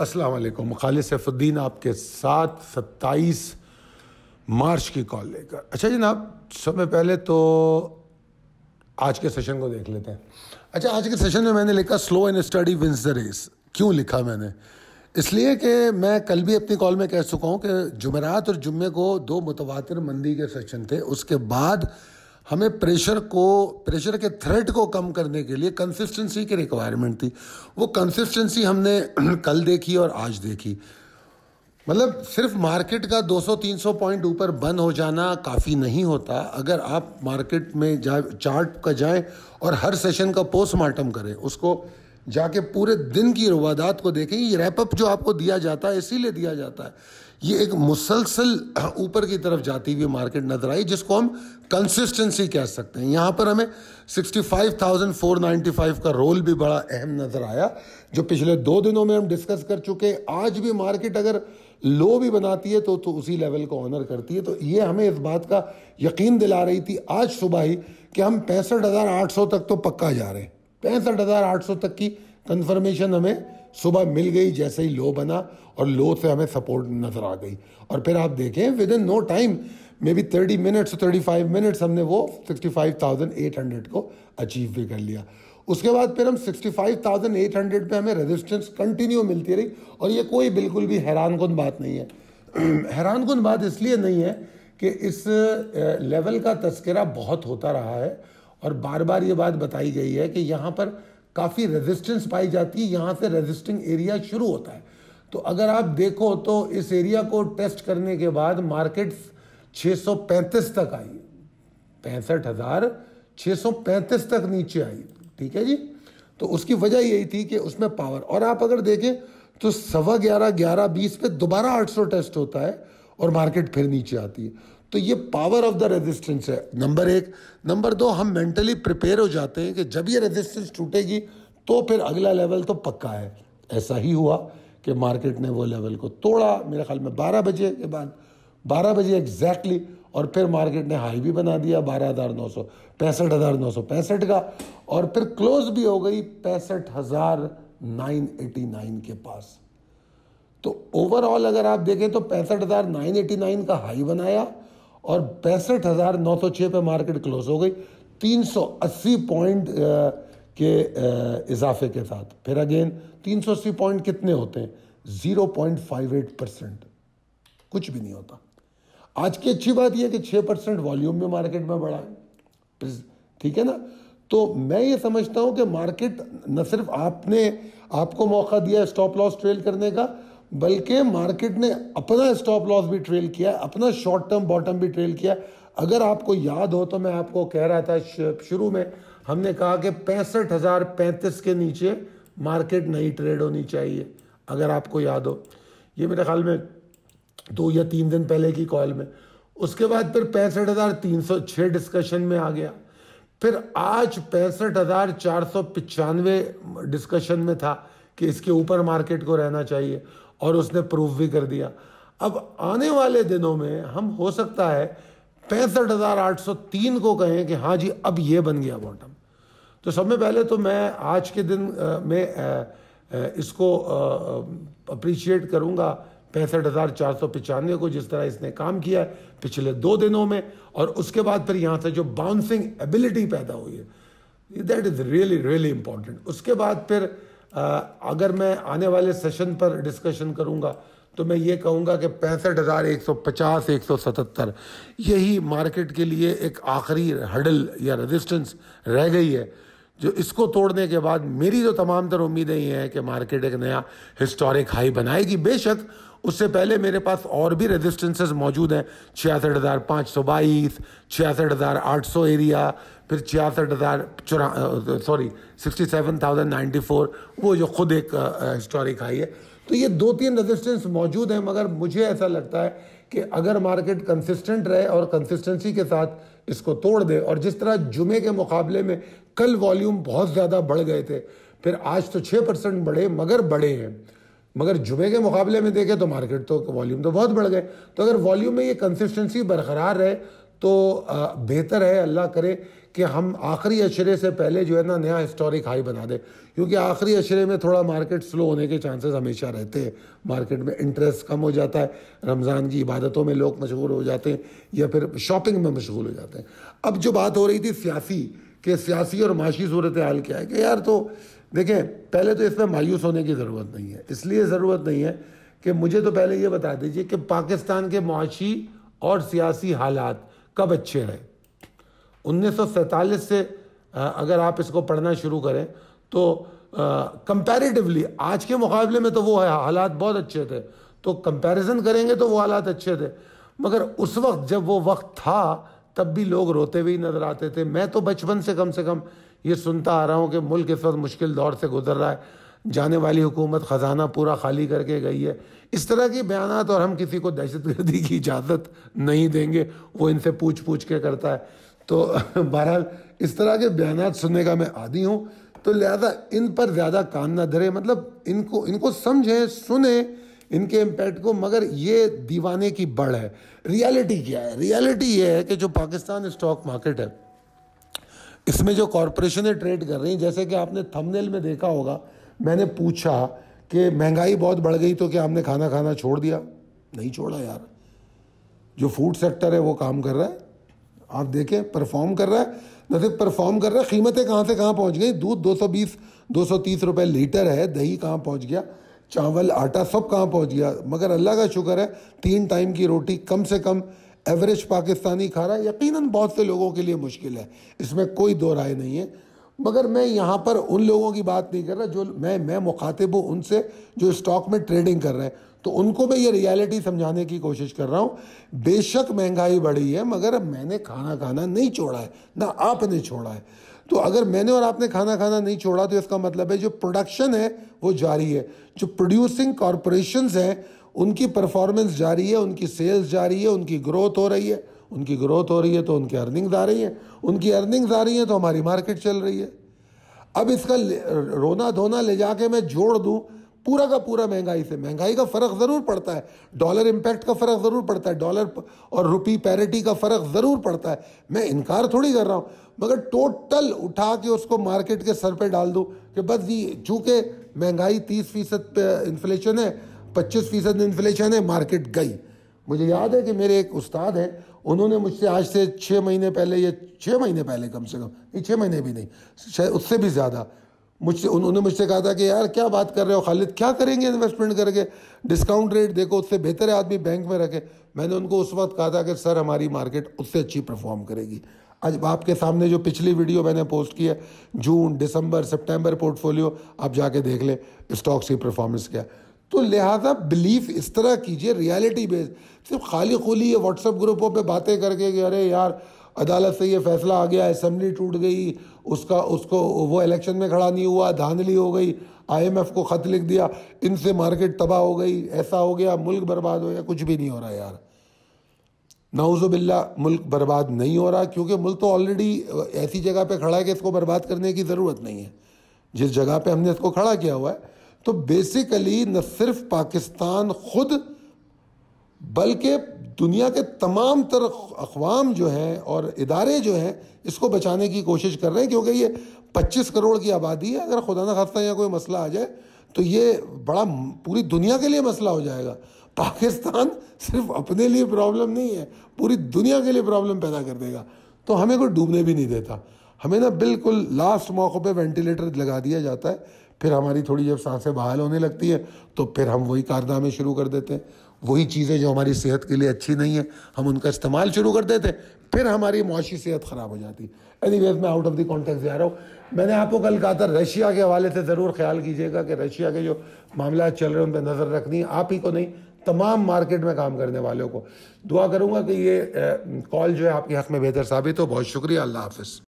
असलम खालिद सैफुद्दीन आपके साथ सत्ताईस मार्च की कॉल लेकर अच्छा जनाब समय पहले तो आज के सेशन को देख लेते हैं अच्छा आज के सेशन में मैंने लिखा slow and steady wins the race क्यों लिखा मैंने इसलिए कि मैं कल भी अपनी कॉल में कह चुका हूँ कि जुमेरात और जुम्मे को दो मुतवातर मंदी के सेशन थे उसके बाद हमें प्रेशर को प्रेशर के थ्रेट को कम करने के लिए कंसिस्टेंसी की रिक्वायरमेंट थी वो कंसिस्टेंसी हमने कल देखी और आज देखी मतलब सिर्फ मार्केट का 200-300 पॉइंट ऊपर बंद हो जाना काफ़ी नहीं होता अगर आप मार्केट में जा चार्ट का जाएं और हर सेशन का पोस्टमार्टम करें उसको जाके पूरे दिन की रवादात को देखें ये रैपअप जो आपको दिया जाता है इसीलिए दिया जाता है ये एक मुसलसल ऊपर की तरफ जाती हुई मार्केट नजर आई जिसको हम कंसिस्टेंसी कह सकते हैं यहाँ पर हमें 65,495 का रोल भी बड़ा अहम नज़र आया जो पिछले दो दिनों में हम डिस्कस कर चुके आज भी मार्केट अगर लो भी बनाती है तो तो उसी लेवल को ऑनर करती है तो ये हमें इस बात का यकीन दिला रही थी आज सुबह ही कि हम पैंसठ तक तो पक्का जा रहे हैं पैंसठ तक की कन्फर्मेशन हमें सुबह मिल गई जैसे ही लो बना और लो से हमें सपोर्ट नज़र आ गई और फिर आप देखें within no time maybe thirty minutes thirty five minutes हमने वो sixty five thousand eight hundred को अचीव भी कर लिया उसके बाद फिर हम sixty five thousand eight hundred पर हमें रेजिस्टेंस कंटिन्यू मिलती रही और ये कोई बिल्कुल भी हैरान कन बात नहीं है हैरान कन बात इसलिए नहीं है कि इस लेवल का तस्करा बहुत होता रहा है और बार बार ये बात बताई गई है कि यहाँ पर काफ़ी रेजिस्टेंस पाई जाती है यहाँ से रेजिस्टिंग एरिया शुरू होता है तो अगर आप देखो तो इस एरिया को टेस्ट करने के बाद मार्केट्स 635 तक आई पैंसठ हज़ार तक नीचे आई ठीक है जी तो उसकी वजह यही थी कि उसमें पावर और आप अगर देखें तो सवा ग्यारह ग्यारह बीस पे दोबारा 800 टेस्ट होता है और मार्केट फिर नीचे आती है तो ये पावर ऑफ द रेजिस्टेंस है नंबर एक नंबर दो हम मेंटली प्रिपेयर हो जाते हैं कि जब ये रेजिस्टेंस टूटेगी तो फिर अगला लेवल तो पक्का है ऐसा ही हुआ कि मार्केट ने वो लेवल को तोड़ा मेरे ख्याल में 12 बजे के बाद 12 बजे एग्जैक्टली और फिर मार्केट ने हाई भी बना दिया बारह हज़ार नौ सौ पैंसठ हज़ार नौ सौ पैंसठ का और फिर क्लोज भी हो गई पैंसठ हज़ार नाइन एटी नाइन के पास तो ओवरऑल अगर आप देखें तो पैंसठ हज़ार नाइन एटी नाइन का हाई बनाया और पैंसठ हज़ार नौ सौ छः पर मार्केट क्लोज हो गई अस्सी पॉइंट के इजाफे के साथ फिर अगेन अस्सी पॉइंट कितने होते हैं एट परसेंट कुछ भी नहीं होता आज की अच्छी बात यह कि छह परसेंट वॉल्यूम में मार्केट में बढ़ा है ठीक है ना तो मैं ये समझता हूं कि मार्केट न सिर्फ आपने आपको मौका दिया स्टॉप लॉस ट्रेल करने का बल्कि मार्केट ने अपना स्टॉप लॉस भी ट्रेल किया अपना शॉर्ट टर्म बॉटम भी ट्रेल किया अगर आपको याद हो तो मैं आपको कह रहा था शुरू में हमने कहा कि पैंसठ हज़ार पैंतीस के नीचे मार्केट नहीं ट्रेड होनी चाहिए अगर आपको याद हो ये मेरे ख्याल में दो या तीन दिन पहले की कॉल में उसके बाद फिर पैंसठ हज़ार तीन सौ छः डिस्कशन में आ गया फिर आज पैंसठ हज़ार चार सौ पचानवे डिस्कशन में था कि इसके ऊपर मार्केट को रहना चाहिए और उसने प्रूव भी कर दिया अब आने वाले दिनों में हम हो सकता है पैंसठ हज़ार आठ सौ तीन को कहें कि हाँ जी अब ये बन गया बॉटम तो सब में पहले तो मैं आज के दिन में इसको अप्रिशिएट करूंगा पैंसठ हज़ार चार सौ पचानवे को जिस तरह इसने काम किया है पिछले दो दिनों में और उसके बाद फिर यहाँ से जो बाउंसिंग एबिलिटी पैदा हुई है that is really really important उसके बाद फिर अगर मैं आने वाले सेशन पर डिस्कशन करूँगा तो मैं ये कहूँगा कि पैंसठ हज़ार एक सौ पचास एक सौ सतहत्तर यही मार्केट के लिए एक आखिरी हडल या रेजिस्टेंस रह गई है जो इसको तोड़ने के बाद मेरी जो तो तमाम तर उम्मीदें ये हैं कि मार्केट एक नया हिस्टोरिक हाई बनाएगी बेशक उससे पहले मेरे पास और भी रेजिस्टेंसेस मौजूद हैं छियासठ हज़ार पाँच सौ बाईस छियासठ हज़ार आठ सौ एरिया फिर छियासठ हज़ार चौरा sorry sixty seven thousand ninety four वो जो खुद एक हिस्टोरिक हाई है तो ये दो तीन रेजिस्टेंस मौजूद हैं मगर मुझे ऐसा लगता है कि अगर मार्केट कंसिस्टेंट रहे और कंसिस्टेंसी के साथ इसको तोड़ दे और जिस तरह जुमे के मुकाबले में कल वॉल्यूम बहुत ज़्यादा बढ़ गए थे फिर आज तो छः परसेंट बढ़े मगर बढ़े हैं मगर जुमे के मुकाबले में देखें तो मार्केट तो वॉल्यूम तो बहुत बढ़ गए तो अगर वॉल्यूम में ये कंसिस्टेंसी बरकरार रहे तो बेहतर है अल्लाह करे कि हम आखिरी अशरे से पहले जो है ना नया हिस्टोरिक हाई बना दें क्योंकि आखिरी अशरे में थोड़ा मार्केट स्लो होने के चांसेस हमेशा रहते हैं मार्केट में इंटरेस्ट कम हो जाता है रमज़ान की इबादतों में लोग मशगूल हो जाते हैं या फिर शॉपिंग में मशगूल हो जाते हैं अब जो बात हो रही थी सियासी कि सियासी और माशी सूरत हाल क्या है कि यार तो देखें पहले तो इसमें मायूस होने की ज़रूरत नहीं है इसलिए ज़रूरत नहीं है कि मुझे तो पहले ये बता दीजिए कि पाकिस्तान के माशी और सियासी हालात कब अच्छे रहे उन्नीस से अगर आप इसको पढ़ना शुरू करें तो कंपैरेटिवली आज के मुकाबले में तो वो है हालात बहुत अच्छे थे तो कंपैरिजन करेंगे तो वो हालात अच्छे थे मगर उस वक्त जब वो वक्त था तब भी लोग रोते हुए नजर आते थे मैं तो बचपन से कम से कम ये सुनता आ रहा हूँ कि मुल्क इस वक्त मुश्किल दौर से गुजर रहा है जाने वाली हुकूमत ख़जाना पूरा खाली करके गई है इस तरह के बयान और हम किसी को दहशत गर्दी की इजाज़त नहीं देंगे वो इनसे पूछ पूछ के करता है तो बहरहाल इस तरह के बयान सुनने का मैं आदि हूँ तो लिहाजा इन पर ज़्यादा कान ना धरे मतलब इनको इनको समझें सुने इनके इम्पैक्ट को मगर ये दीवाने की बढ़ है रियलिटी क्या है रियलिटी ये है कि जो पाकिस्तान स्टॉक मार्केट है इसमें जो कॉरपोरेशनें ट्रेड कर रही हैं जैसे कि आपने थंबनेल में देखा होगा मैंने पूछा कि महंगाई बहुत बढ़ गई तो क्या हमने खाना खाना छोड़ दिया नहीं छोड़ा यार जो फूड सेक्टर है वो काम कर रहा है आप देखें परफॉर्म कर रहा है सिर्फ परफॉर्म कर रहा है कीमतें कहाँ से कहाँ पहुँच गई दूध 220 230 रुपए लीटर है दही कहाँ पहुँच गया चावल आटा सब कहाँ पहुँच गया मगर अल्लाह का शुक्र है तीन टाइम की रोटी कम से कम एवरेज पाकिस्तानी खा रहा है यकीनन बहुत से लोगों के लिए मुश्किल है इसमें कोई दो राय नहीं है मगर मैं यहाँ पर उन लोगों की बात नहीं कर रहा जो मैं मैं मुखातिब हूँ उनसे जो स्टॉक में ट्रेडिंग कर रहे हैं तो उनको मैं ये रियलिटी समझाने की कोशिश कर रहा हूँ बेशक महंगाई बढ़ी है मगर मैंने खाना खाना नहीं छोड़ा है ना आपने छोड़ा है तो अगर मैंने और आपने खाना खाना नहीं छोड़ा तो इसका मतलब है जो प्रोडक्शन है वो जारी है जो प्रोड्यूसिंग कॉरपोरेशंस हैं उनकी परफॉर्मेंस जारी है उनकी सेल्स जारी है उनकी ग्रोथ हो रही है उनकी ग्रोथ हो रही है तो उनकी अर्निंग्स आ रही है उनकी अर्निंग्स आ रही है तो हमारी मार्केट चल रही है अब इसका रोना धोना ले जाके मैं जोड़ दूँ पूरा का पूरा महंगाई से महंगाई का फ़र्क ज़रूर पड़ता है डॉलर इम्पैक्ट का फ़र्क ज़रूर पड़ता है डॉलर और रुपी पैरिटी का फ़र्क ज़रूर पड़ता है मैं इनकार थोड़ी कर रहा हूँ मगर टोटल उठा के उसको मार्केट के सर पे डाल दूँ कि बस ये चूँकि महंगाई तीस फीसद इन्फ्लेशन है पच्चीस फीसद इन्फ्लेशन है मार्केट गई मुझे याद है कि मेरे एक उस्ताद हैं उन्होंने मुझसे आज से छः महीने पहले या छः महीने पहले कम से कम नहीं छः महीने भी नहीं उससे भी ज़्यादा मुझसे उन्होंने मुझसे कहा था कि यार क्या बात कर रहे हो खालिद क्या करेंगे इन्वेस्टमेंट करके डिस्काउंट रेट देखो उससे बेहतर है आदमी बैंक में रखे मैंने उनको उस वक्त कहा था कि सर हमारी मार्केट उससे अच्छी परफॉर्म करेगी आज आपके सामने जो पिछली वीडियो मैंने पोस्ट की है जून दिसंबर सितंबर पोर्टफोलियो आप जाके देख लें स्टॉक्स की परफॉर्मेंस क्या तो लिहाजा बिलीफ इस तरह कीजिए रियलिटी बेस्ड सिर्फ खाली खुली ये व्हाट्सअप ग्रुपों पे बातें करके कि अरे यार अदालत से ये फैसला आ गया असम्बली टूट गई उसका उसको वो इलेक्शन में खड़ा नहीं हुआ धांधली हो गई आईएमएफ को ख़त लिख दिया इनसे मार्केट तबाह हो गई ऐसा हो गया मुल्क बर्बाद हो गया कुछ भी नहीं हो रहा यार नाउजुबिल्ला मुल्क बर्बाद नहीं हो रहा क्योंकि मुल्क तो ऑलरेडी ऐसी जगह पे खड़ा है कि इसको बर्बाद करने की ज़रूरत नहीं है जिस जगह पे हमने इसको खड़ा किया हुआ है तो बेसिकली न सिर्फ पाकिस्तान खुद बल्कि दुनिया के तमाम तर अकवाम जो हैं और इदारे जो हैं इसको बचाने की कोशिश कर रहे हैं क्योंकि ये 25 करोड़ की आबादी है अगर खुदा न खास्ता यहाँ कोई मसला आ जाए तो ये बड़ा पूरी दुनिया के लिए मसला हो जाएगा पाकिस्तान सिर्फ अपने लिए प्रॉब्लम नहीं है पूरी दुनिया के लिए प्रॉब्लम पैदा कर देगा तो हमें कोई डूबने भी नहीं देता हमें ना बिल्कुल लास्ट मौक़ों पे वेंटिलेटर लगा दिया जाता है फिर हमारी थोड़ी जब सांसें बहाल होने लगती है तो फिर हम वही कारनामे शुरू कर देते हैं वही चीज़ें जो हमारी सेहत के लिए अच्छी नहीं है हम उनका इस्तेमाल शुरू कर देते फिर हमारी मुआशी सेहत ख़राब हो जाती एनी anyway, मैं आउट ऑफ दी कॉन्टेक्ट जा रहा हूँ मैंने आपको कल कहा था रशिया के हवाले से ज़रूर ख्याल कीजिएगा कि रशिया के जो मामला चल रहे हैं उन पर नज़र रखनी आप ही को नहीं तमाम मार्केट में काम करने वालों को दुआ करूँगा कि ये कॉल जो है आपके हक़ में बेहतर साबित हो बहुत शुक्रिया अल्लाह हाफ